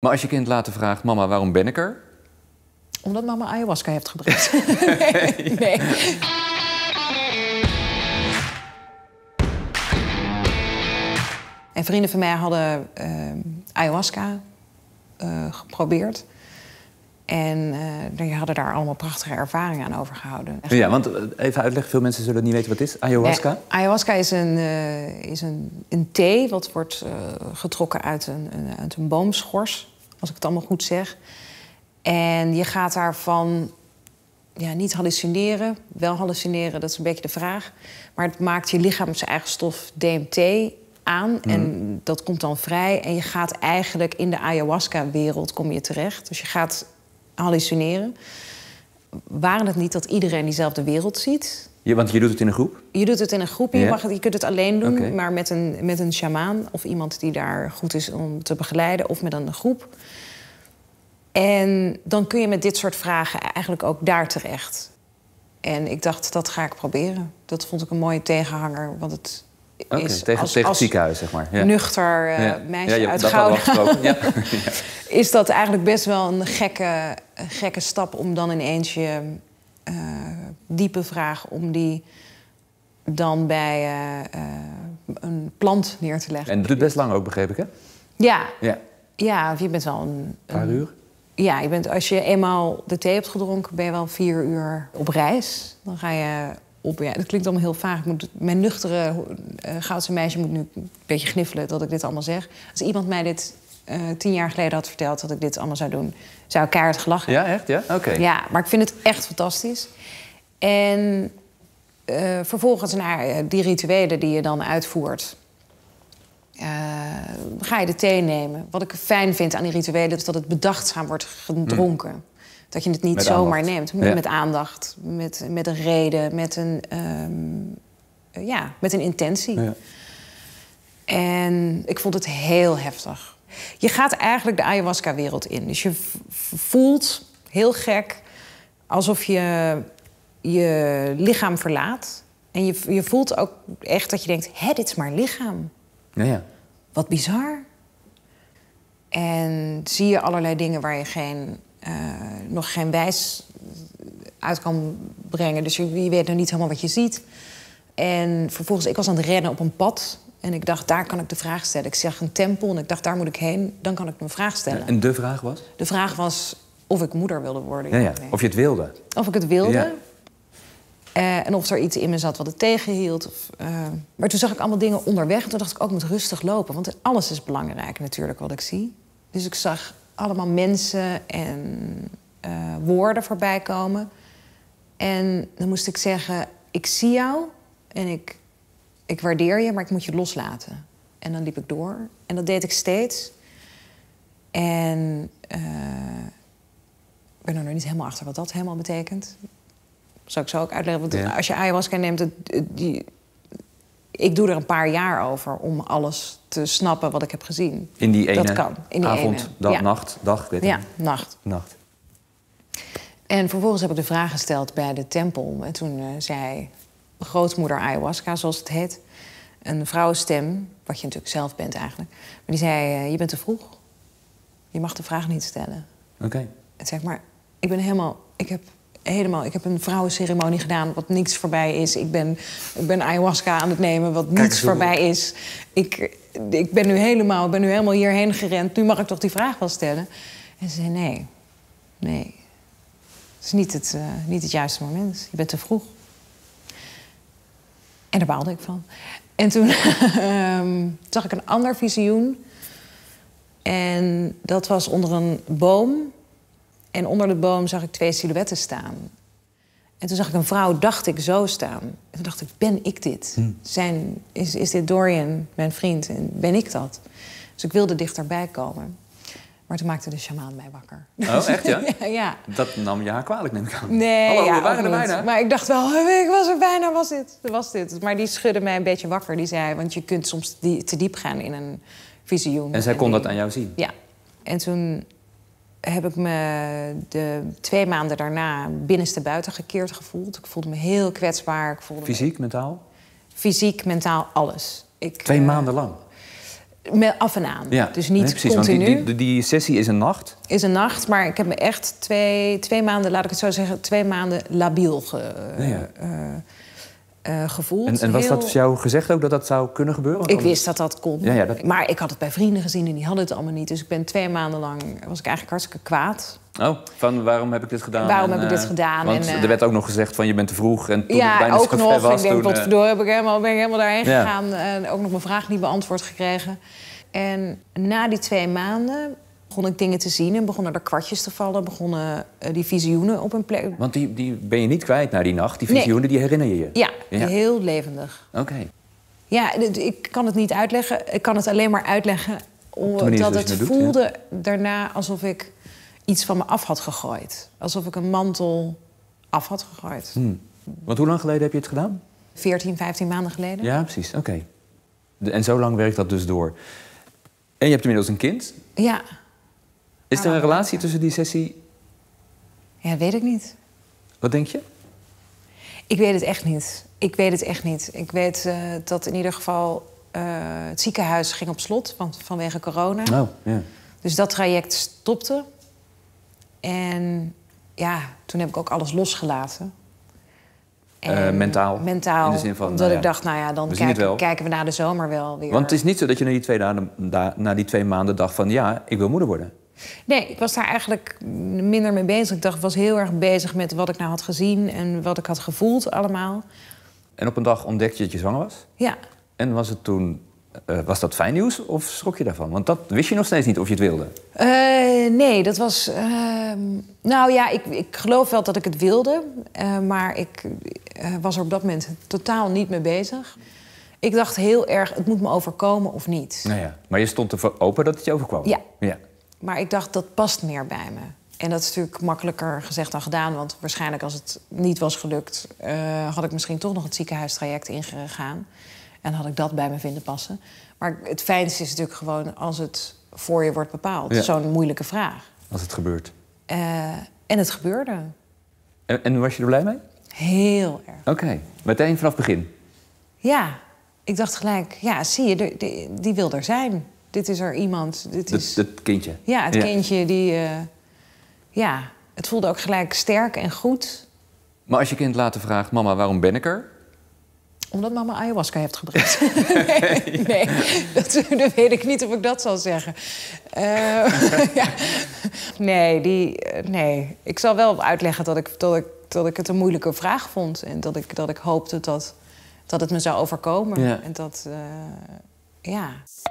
Maar als je kind later vraagt, mama, waarom ben ik er? Omdat mama ayahuasca heeft gebruikt. nee. En vrienden van mij hadden ehm, ayahuasca eh, geprobeerd. En uh, hadden daar allemaal prachtige ervaringen aan overgehouden. Ja, want eh, even uitleggen, veel mensen zullen niet weten wat is. Ayahuasca? ayahuasca is, een, eh, is een, een thee wat wordt getrokken uit een, een, uit een boomschors, als ik het allemaal goed zeg. En je gaat daarvan ja, niet hallucineren. Wel hallucineren, dat is een beetje de vraag. Maar het maakt je lichaam zijn eigen stof DMT aan. Mhm. En dat komt dan vrij. En je gaat eigenlijk in de ayahuasca-wereld kom je terecht. Dus je gaat hallucineren. Waren het niet dat iedereen diezelfde wereld ziet? Ja, want je doet het in een groep? Je doet het in een groep. Je, mag, je kunt het alleen doen, maar met een, met een sjamaan of iemand die daar goed is om te begeleiden, of met een groep. En dan kun je met dit soort vragen eigenlijk ook daar terecht. En ik dacht, dat ga ik proberen. Dat vond ik een mooie tegenhanger, want het tegen, het ziekenhuis, zeg maar. Ja. Nuchter eh, meisje ja, uit Gouden. is dat eigenlijk best wel een gekke, gekke stap om dan ineens je eh, diepe vraag om die dan bij eh, een plant neer te leggen. En dat duurt best lang ook, begreep ik, hè? Ja. Ja, ja je bent wel een... Een paar uur? Ja, je bent, als je eenmaal de thee hebt gedronken, ben je wel vier uur op reis. Dan ga je op. Ja, dat klinkt allemaal heel vaag. Ik moet, mijn nuchtere eh, Goudse meisje moet nu een beetje gniffelen dat ik dit allemaal zeg. Als iemand mij dit eh, tien jaar geleden had verteld dat ik dit allemaal zou doen, zou ik keihard gelachen. Ja, echt? Ja? Oké. Ja, maar ik vind het echt fantastisch. En eh, vervolgens naar die rituelen die je dan uitvoert. ga je de thee nemen. Wat ik fijn vind aan die rituelen is dat het bedachtzaam wordt gedronken. Mm. Dat je het niet zomaar neemt. Met aandacht, met, met een reden, met een, ehm, ja, met een intentie. Ja. En ik vond het heel heftig. Je gaat eigenlijk de ayahuasca-wereld in. Dus je voelt heel gek alsof je je lichaam verlaat. En je, je voelt ook echt dat je denkt: hé, dit is maar lichaam. ja. Wat bizar. En zie je allerlei dingen waar je geen eh, nog geen wijs uit kan brengen. Dus je, weet nog niet helemaal wat je ziet. En vervolgens, ik was aan het rennen op een pad. En ik dacht, daar kan ik de vraag stellen. Ik zag een tempel en ik dacht, daar moet ik heen. Dan kan ik mijn vraag stellen. En de vraag was? De vraag was of ik moeder wilde worden. Ja, Of je het wilde. Of ik het wilde. Eh, en of er iets in me zat wat het tegenhield. Of, eh, Maar toen zag ik allemaal dingen onderweg. En toen dacht ik ook, oh, moet rustig lopen. Want alles is belangrijk natuurlijk, wat ik zie. Dus ik zag allemaal mensen en eh, woorden voorbij komen. En dan moest ik zeggen, ik zie jou en ik, ik waardeer je, maar ik moet je loslaten. En dan liep ik door. En dat deed ik steeds. En eh, ik ben er nog niet helemaal achter wat dat helemaal betekent. Zou ik zo ook uitleggen. Want als je ayahuasca neemt, het, het, die, ik doe er een paar jaar over om alles te snappen wat ik heb gezien. In die ene dat kan. In die avond, dat nacht, dag, ik Ja, nacht. Nacht. En vervolgens heb ik de vraag gesteld bij de tempel. En toen eh, zei grootmoeder ayahuasca, zoals het heet, een vrouwenstem, wat je natuurlijk zelf bent eigenlijk. Maar die zei, eh, je bent te vroeg. Je mag de vraag niet stellen. Oké. Okay. En zeg maar, ik ben helemaal, ik heb helemaal. Ik heb een vrouwenceremonie gedaan wat niks voorbij is. Ik ben, ik ben ayahuasca aan het nemen wat niets voorbij is. Ik, ik ben nu helemaal, ben nu helemaal hierheen gerend. Nu mag ik toch die vraag wel stellen? En ze zei nee. Nee, het is niet het, eh, niet het juiste moment. Je bent te vroeg. En daar baalde ik van. En toen ehm, zag ik een ander visioen. En dat was onder een boom. En onder de boom zag ik twee silhouetten staan. En toen zag ik een vrouw, dacht ik, zo staan. En toen dacht ik, ben ik dit? Hm. Zijn, is, is dit Dorian, mijn vriend? En ben ik dat? Dus ik wilde dichterbij komen. Maar toen maakte de shamaan mij wakker. Oh, echt ja? ja, Dat nam je haar kwalijk, neem ik aan. Nee, Hallo, we waren er bijna. Maar ik dacht wel, ik was er bijna, was dit, was dit. Maar die schudde mij een beetje wakker. Die zei, want je kunt soms te diep gaan in een visioen. En zij kon dat aan jou zien? Ja. En toen heb ik me de twee maanden daarna binnenste buiten gekeerd gevoeld. Ik voelde me heel kwetsbaar. Ik voelde Fysiek, mentaal? Fysiek, mentaal, alles. Ik, twee eh, maanden lang? af en aan. dus niet continu. die, die, sessie is een nacht? Is een nacht, maar ik heb me echt twee, twee maanden, laat ik het zo zeggen, twee maanden labiel ge, eh, eh, gevoeld. En, en was Heel... dat jou gezegd ook dat dat zou kunnen gebeuren? Ik wist dat dat kon. Maar ik had het bij vrienden gezien en die hadden het allemaal niet. Dus ik ben twee maanden lang was ik eigenlijk hartstikke kwaad. Oh, van waarom heb ik dit gedaan? Waarom heb ik dit eh, gedaan? Want er werd eh, ook nog gezegd van je bent te vroeg. En toen ja, ik bijna ook nog. Was, ik eh, heb ik helemaal, ben ik helemaal daarheen gegaan. En ook nog mijn vraag niet beantwoord gekregen. En na die twee maanden begon ik dingen te zien en begonnen er kwartjes te vallen. Begonnen die visioenen op een plek. Want die, die ben je niet kwijt na die nacht. Die visioenen, die herinner je je? Ja, heel levendig. Oké. Ja, ik kan het niet uitleggen. Ik kan het alleen maar uitleggen omdat het voelde daarna alsof ik iets van me af had gegooid. Alsof ik een mantel af had gegooid. Hmm. Want hoe lang geleden heb je het gedaan? 14, 15 maanden geleden. Ja, precies. Oké. En zo lang werkt dat dus door. En je hebt inmiddels een kind? Ja. Is er een ah, relatie tussen die sessie? Ja, weet ik niet. Wat denk je? Ik weet het echt niet. Ik weet het echt niet. Ik weet eh, dat in ieder geval eh, het ziekenhuis ging op slot vanwege corona. Nou. ja. Dus dat traject stopte. En ja, toen heb ik ook alles losgelaten. mentaal? Eh, mentaal. In de zin van, omdat nou ik dacht, nou ja, dan kijken, we na de zomer wel weer. Want het is niet zo dat je na die twee, na die twee maanden dacht van... ja, ik wil moeder worden. Nee, ik was daar eigenlijk minder mee bezig. Ik dacht, ik was heel erg bezig met wat ik nou had gezien... en wat ik had gevoeld allemaal. En op een dag ontdekte je dat je zwanger was? Ja. En was het toen eh, was dat fijn nieuws of schrok je daarvan? Want dat wist je nog steeds niet of je het wilde. Eh, nee, dat was. Ehm, nou ja, ik, ik geloof wel dat ik het wilde. Eh, maar ik was er op dat moment totaal niet mee bezig. Ik dacht heel erg, het moet me overkomen of niet. Nou ja, maar je stond er open dat het je overkwam? Ja. ja. Maar ik dacht, dat past meer bij me. En dat is natuurlijk makkelijker gezegd dan gedaan. Want waarschijnlijk als het niet was gelukt... had ik misschien toch nog het ziekenhuistraject ingegaan. En had ik dat bij me vinden passen. Maar het fijnste is natuurlijk gewoon als het voor je wordt bepaald. Zo'n moeilijke vraag. Als het gebeurt. Eh, en het gebeurde. En, was je er blij mee? Heel erg. Oké, meteen vanaf het begin? Ja, ik dacht gelijk, ja, zie je, die wil er zijn. Dit is er iemand. Dit is... Het, het kindje. Ja, het kindje die. Eh, ja, het voelde ook gelijk sterk en goed. Maar als je kind later vraagt, mama, waarom ben ik er? Omdat mama ayahuasca heeft gebruikt. nee, nee. Dat, weet ik niet of ik dat zal zeggen. Eh, ja. nee, die, eh, nee, ik zal wel uitleggen dat ik, dat, ik, dat ik het een moeilijke vraag vond. En dat ik, dat ik hoopte dat, dat het me zou overkomen. En dat, eh, ja.